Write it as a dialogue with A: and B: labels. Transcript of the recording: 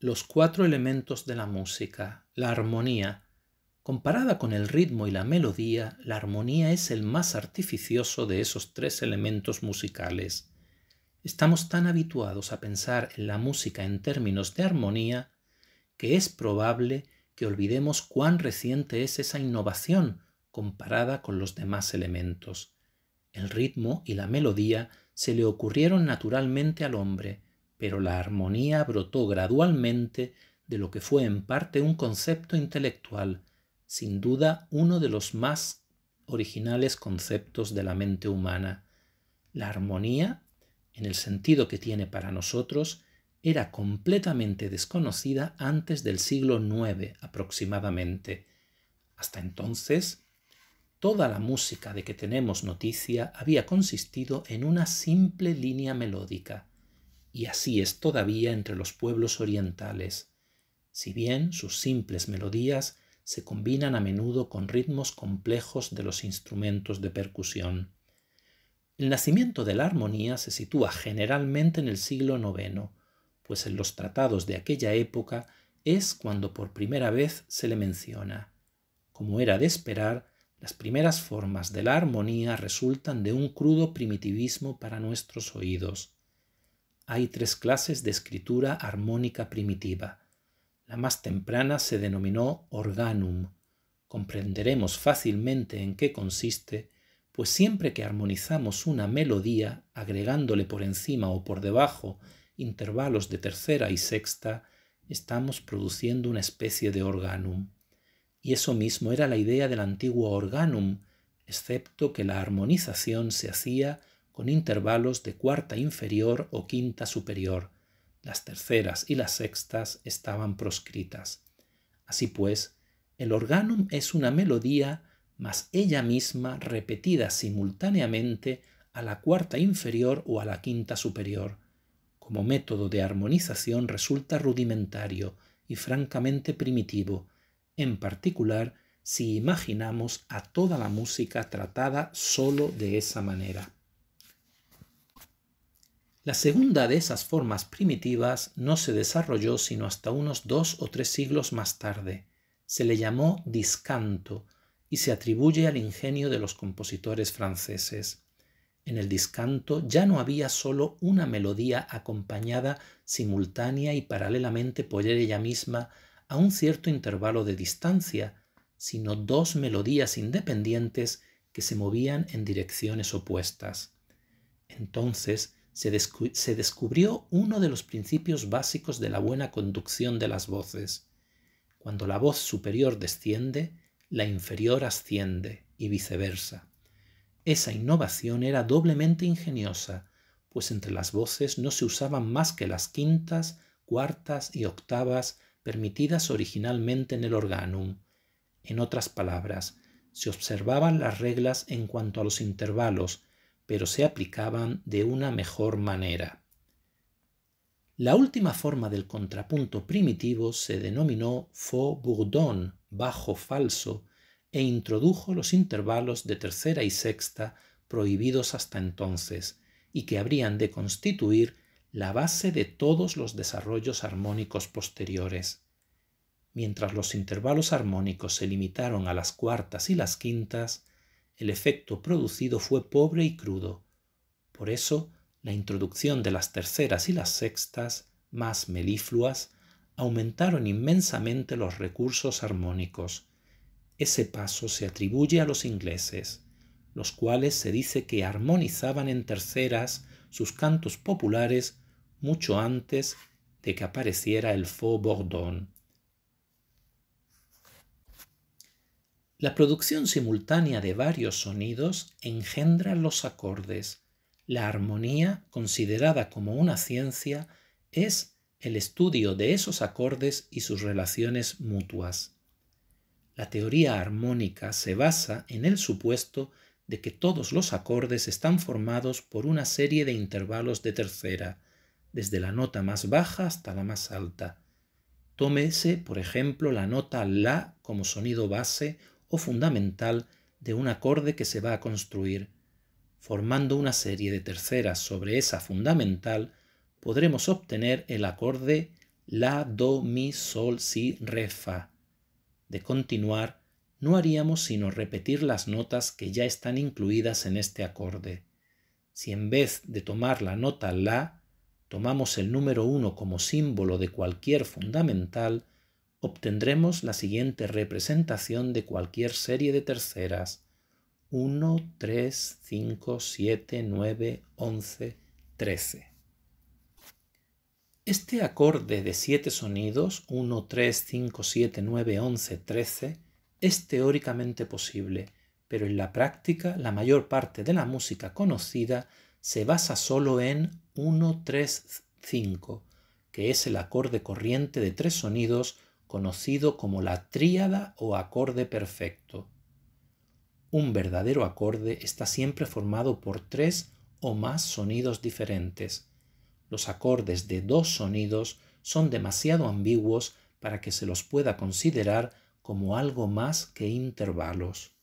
A: los cuatro elementos de la música, la armonía. Comparada con el ritmo y la melodía, la armonía es el más artificioso de esos tres elementos musicales. Estamos tan habituados a pensar en la música en términos de armonía que es probable que olvidemos cuán reciente es esa innovación comparada con los demás elementos. El ritmo y la melodía se le ocurrieron naturalmente al hombre, pero la armonía brotó gradualmente de lo que fue en parte un concepto intelectual, sin duda uno de los más originales conceptos de la mente humana. La armonía, en el sentido que tiene para nosotros, era completamente desconocida antes del siglo IX aproximadamente. Hasta entonces, toda la música de que tenemos noticia había consistido en una simple línea melódica y así es todavía entre los pueblos orientales, si bien sus simples melodías se combinan a menudo con ritmos complejos de los instrumentos de percusión. El nacimiento de la armonía se sitúa generalmente en el siglo IX, pues en los tratados de aquella época es cuando por primera vez se le menciona. Como era de esperar, las primeras formas de la armonía resultan de un crudo primitivismo para nuestros oídos hay tres clases de escritura armónica primitiva. La más temprana se denominó organum. Comprenderemos fácilmente en qué consiste, pues siempre que armonizamos una melodía, agregándole por encima o por debajo intervalos de tercera y sexta, estamos produciendo una especie de organum. Y eso mismo era la idea del antiguo organum, excepto que la armonización se hacía con intervalos de cuarta inferior o quinta superior. Las terceras y las sextas estaban proscritas. Así pues, el organum es una melodía más ella misma repetida simultáneamente a la cuarta inferior o a la quinta superior. Como método de armonización resulta rudimentario y francamente primitivo, en particular si imaginamos a toda la música tratada solo de esa manera. La segunda de esas formas primitivas no se desarrolló sino hasta unos dos o tres siglos más tarde. Se le llamó discanto y se atribuye al ingenio de los compositores franceses. En el discanto ya no había sólo una melodía acompañada simultánea y paralelamente por ella misma a un cierto intervalo de distancia, sino dos melodías independientes que se movían en direcciones opuestas. Entonces, se, descubrió uno de los principios básicos de la buena conducción de las voces. Cuando la voz superior desciende, la inferior asciende y viceversa. Esa innovación era doblemente ingeniosa, pues entre las voces no se usaban más que las quintas, cuartas y octavas permitidas originalmente en el organum. En otras palabras, se observaban las reglas en cuanto a los intervalos, pero se aplicaban de una mejor manera. La última forma del contrapunto primitivo se denominó faux bourdon, bajo falso, e introdujo los intervalos de tercera y sexta prohibidos hasta entonces, y que habrían de constituir la base de todos los desarrollos armónicos posteriores. Mientras los intervalos armónicos se limitaron a las cuartas y las quintas, el efecto producido fue pobre y crudo. Por eso, la introducción de las terceras y las sextas, más melifluas, aumentaron inmensamente los recursos armónicos. Ese paso se atribuye a los ingleses, los cuales se dice que armonizaban en terceras sus cantos populares mucho antes de que apareciera el faux bourdon La producción simultánea de varios sonidos engendra los acordes. La armonía, considerada como una ciencia, es el estudio de esos acordes y sus relaciones mutuas. La teoría armónica se basa en el supuesto de que todos los acordes están formados por una serie de intervalos de tercera, desde la nota más baja hasta la más alta. Tómese, por ejemplo, la nota La como sonido base o fundamental de un acorde que se va a construir. Formando una serie de terceras sobre esa fundamental, podremos obtener el acorde La, Do, Mi, Sol, Si, Re, Fa. De continuar, no haríamos sino repetir las notas que ya están incluidas en este acorde. Si en vez de tomar la nota La, tomamos el número 1 como símbolo de cualquier fundamental, obtendremos la siguiente representación de cualquier serie de terceras 1, 3, 5, 7, 9, 11, 13. Este acorde de siete sonidos 1, 3, 5, 7, 9, 11, 13 es teóricamente posible, pero en la práctica la mayor parte de la música conocida se basa solo en 1, 3, 5, que es el acorde corriente de tres sonidos conocido como la tríada o acorde perfecto. Un verdadero acorde está siempre formado por tres o más sonidos diferentes. Los acordes de dos sonidos son demasiado ambiguos para que se los pueda considerar como algo más que intervalos.